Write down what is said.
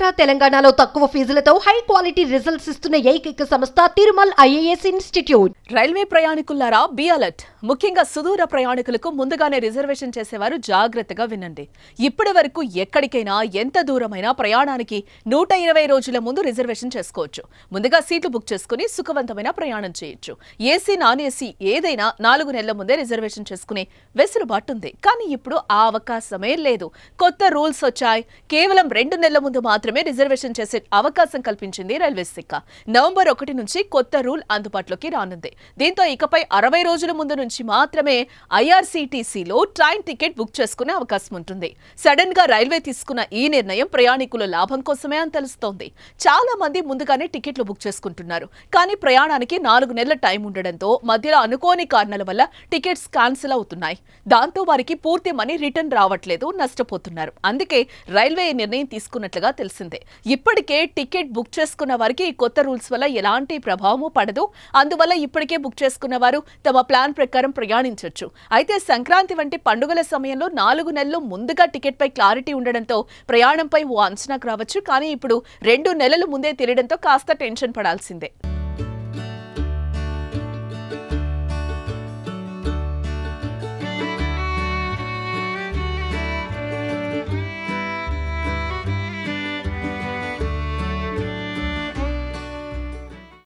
ఆంధ్ర తెలంగాణలో తక్కువ ఫీజులతో high quality results ఇస్తున్న ఏకైక సంస్థ తిరుమల్ ఐఏఎస్ ఇన్స్టిట్యూట్ రైల్వే ప్రయాణికులారా బి అలర్ట్ ముఖ్యంగా సుదూర ప్రయాణికులకు ముందుగానే రిజర్వేషన్ చేసేవారు జాగ్రత్తగా వినండి ఇప్పటి వరకు ఎక్కడికైనా ఎంత దూరమైనా ప్రయాణానికి నూట ఇరవై రోజుల ముందు రిజర్వేషన్ చేసుకోవచ్చు ముందుగా సీట్లు బుక్ చేసుకుని సుఖవంతమైన ప్రయాణం చేయొచ్చు ఏసీ నాన్ ఏసీ ఏదైనా నాలుగు నెలల ముందే రిజర్వేషన్ చేసుకునే వెసులుబాటు ఉంది కానీ ఇప్పుడు ఆ అవకాశమే లేదు కొత్త రూల్స్ వచ్చాయి కేవలం రెండు నెలల ముందు మాత్రమే మాత్రమే రిజర్వేషన్ చేసే అవకాశం కల్పించింది రైల్వే శాఖ నవంబర్ ఒకటి నుంచి కొత్త రూల్ అందుబాటులోకి రానుంది దీంతో ఇకపై అరవై రోజుల ముందు నుంచి మాత్రమే ఐఆర్సీటీసీలో ట్రైన్ టికెట్ బుక్ చేసుకునే అవకాశం ఉంటుంది సడన్ గా రైల్వే తీసుకున్న ఈ నిర్ణయం ప్రయాణికుల లాభం కోసమే అని తెలుస్తోంది చాలా మంది ముందుగానే టికెట్లు బుక్ చేసుకుంటున్నారు కానీ ప్రయాణానికి నాలుగు నెలల టైం ఉండడంతో మధ్యలో అనుకోని కారణాల వల్ల టికెట్స్ క్యాన్సిల్ అవుతున్నాయి దాంతో వారికి పూర్తి మనీ రిటర్న్ రావట్లేదు నష్టపోతున్నారు అందుకే రైల్వే నిర్ణయం తీసుకున్నట్లుగా తెలిసింది తెలిసిందే ఇప్పటికే టికెట్ బుక్ చేసుకున్న వారికి ఈ కొత్త రూల్స్ వల్ల ఎలాంటి ప్రభావము పడదు అందువల్ల ఇప్పటికే బుక్ చేసుకున్న వారు తమ ప్లాన్ ప్రకారం ప్రయాణించవచ్చు అయితే సంక్రాంతి వంటి పండుగల సమయంలో నాలుగు నెలలు ముందుగా టికెట్పై క్లారిటీ ఉండడంతో ప్రయాణంపై ఓ అంచనాకు రావచ్చు కానీ ఇప్పుడు రెండు నెలలు ముందే తెలియడంతో కాస్త టెన్షన్ పడాల్సిందే